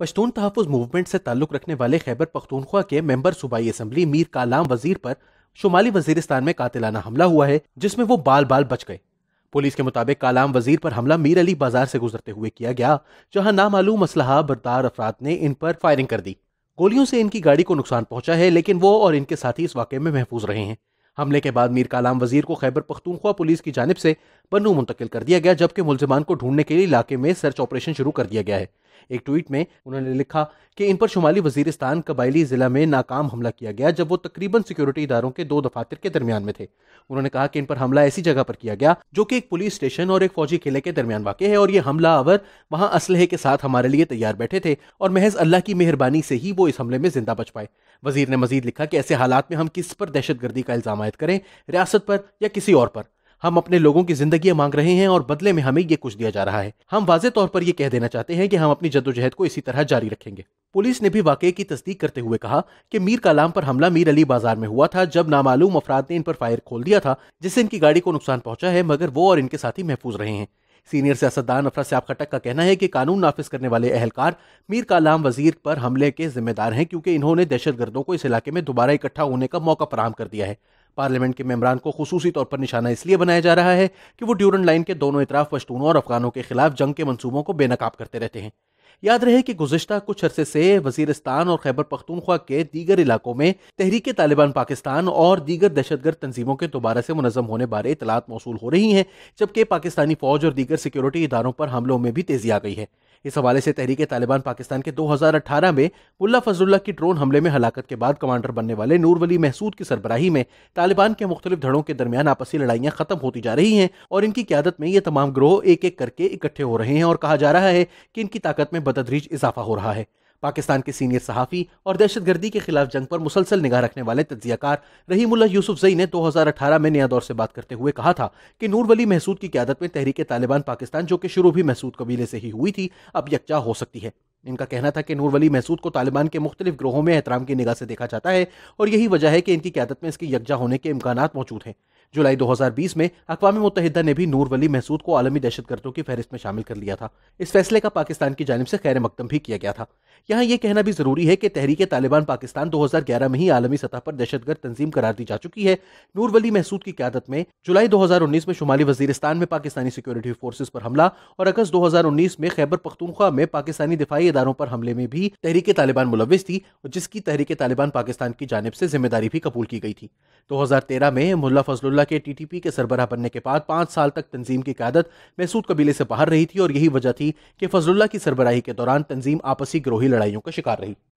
Pashtun तहफ़ movement से ताल्लुक़ रखने वाले खैबर पख्तूनख्वा के मेंबर सूबाई असम्बली मीर कालाम वजीर पर शुमाली वजीरस्तान में कातिलाना हमला हुआ है जिसमें वो बाल बाल बच गए पुलिस के मुताबिक कालाम वजीर पर हमला मीर अली बाजार से गुजरते हुए किया गया जहां नामालूम असलहा बरदार अफराद ने इन पर फायरिंग कर दी गोलियों से इनकी गाड़ी को नुकसान पहुंचा है लेकिन वो और इनके साथी इस वाक़े में महफूज रहे हैं हमले के बाद मीर कालाम वजीर को खैबर पख्तूनख्वा पुलिस की जानब से बनू मुंतकिल कर दिया गया जबकि मुलजमान को ढूंढने के लिए इलाके में सर्च ऑपरेशन शुरू कर दिया गया है एक ट्वीट में उन्होंने लिखा कि इन पर शुमाली वजीरिस्तान कबायली ज़िला में नाकाम हमला किया गया जब वो तकरीबन सिक्योरिटी इदारों के दो दफातर के दरमियान में थे उन्होंने कहा कि इन पर हमला ऐसी जगह पर किया गया जो कि एक पुलिस स्टेशन और एक फौजी किले के दरमियान वाक़ है और ये हमला आवर वहाँ असलहे के साथ हमारे लिए तैयार बैठे थे और महज अल्लाह की मेहरबानी से ही वो इस हमले में जिंदा बच पाए वजीर ने मजीद लिखा कि ऐसे हालात में हम किस पर दहशत का इल्ज़ाम आयद करें रियासत पर या किसी और पर हम अपने लोगों की जिंदगी मांग रहे हैं और बदले में हमें ये कुछ दिया जा रहा है हम वाजे तौर पर यह कह देना चाहते हैं कि हम अपनी जद्दोजहद को इसी तरह जारी रखेंगे पुलिस ने भी वाकई की तस्दीक करते हुए कहा कि मीर कलाम पर हमला मीर अली बाजार में हुआ था जब नामालूम अफराद ने इन पर फायर खोल दिया था जिससे इनकी गाड़ी को नुकसान पहुंचा है मगर वो और इनके साथी महफूज रहे हैं सीनियर सियासतदान अफरा सयाब खटक का कहना है कि कानून नाफिज करने वाले अहलकार मीर कलाम वजीर पर हमले के जिम्मेदार हैं क्योंकि इन्होंने दहशत को इस इलाके में दोबारा इकट्ठा होने का मौका फराम कर दिया है पार्लियामेंट के मेम्बरान को खसूसी तौर पर निशाना इसलिए बनाया जा रहा है कि वो ड्यूरन लाइन के दोनों इतराफ पश्तूनों और अफगानों के खिलाफ जंग के मनसूबों को बेनकाब करते रहते हैं याद रहे कि गुजशत कुछ अरसे से वजीरस्तान और खैबर पख्तूनख्वा के दीगर इलाकों में तहरीक तालिबान पाकिस्तान और दीगर दहशतगर्द तंजीमों के दोबारा से मुनजम होने बारे इतलात मौसू हो रही हैं जबकि पाकिस्तानी फौज और दीगर सिक्योरिटी इदारों पर हमलों में भी तेजी आ गई है इस हवाले से तहरीक तालिबान पाकिस्तान के 2018 में मुल्ला फजलुल्ला की ड्रोन हमले में हलाकत के बाद कमांडर बनने वाले नूर वली महसूद की सरबराही में तालिबान के मुख्तलिफ धड़ों के दरमियान आपसी लड़ाइयाँ खत्म होती जा रही हैं और इनकी क्यादत में ये तमाम ग्रोह एक एक करके इकट्ठे हो रहे हैं और कहा जा रहा है कि इनकी ताकत में बतदरीज इजाफा हो रहा है पाकिस्तान के सीनियर सहाफ़ी और दहशतगर्दी के खिलाफ जंग पर मुसलसल निगाह रखने वाले तजियाकार रहीमुल्ला यूसुफ जई ने 2018 में नया दौर से बात करते हुए कहा था कि नूर वली महसूद की क्यादत में तहरीक तालिबान पाकिस्तान जो कि शुरू भी महसूद कबीले से ही हुई थी अब यकजा हो सकती है इनका कहना था कि नूर वली महसूद को तालिबान के मुख्तलिफ ग्रोहों में एहतराम की निगाह से देखा जाता है और यही वजह है कि इनकी क्यादत में इसके यकजा होने के इम्कान मौजूद हैं जुलाई 2020 में अकवा मुतहदा ने भी नूर वली महसूद को आलमी दहशतगर्दों की फहरिस्त में शामिल कर लिया था इस फैसले का पाकिस्तान की जानब से खैर मकदम भी किया गया था यहाँ यह कहना भी ज़रूरी है कि तहरीक तालिबान पाकिस्तान 2011 में ही आलमी सतह पर दहशतगर्द तंजीम करार दी जा चुकी है नूर वली महसूद की क्यादत में जुलाई 2019 में शुमाली वजीरस्तान में पाकिस्तानी सिक्योरिटी फोर्सेज पर हमला और अगस्त 2019 में खैबर पख्तूनख्वा में पाकिस्तानी दिफाई इदारों पर हमले में भी तहरीक तालिबान मुलविस थी जिसकी तहरीक तालिबान पाकिस्तान की जानब से जिम्मेदारी भी कबूल की गई थी दो हज़ार तेरह में मुला फजल्ला के टी टी पी के सरबराह बनने के बाद पाँच साल तक तंजीम की क्यादत महसूद कबीले से बाहर रही थी और यही वजह थी कि फजलुल्ला की सरबराही के दौरान तंजीम आपसी ग्रोह ही लड़ाइयों का शिकार रही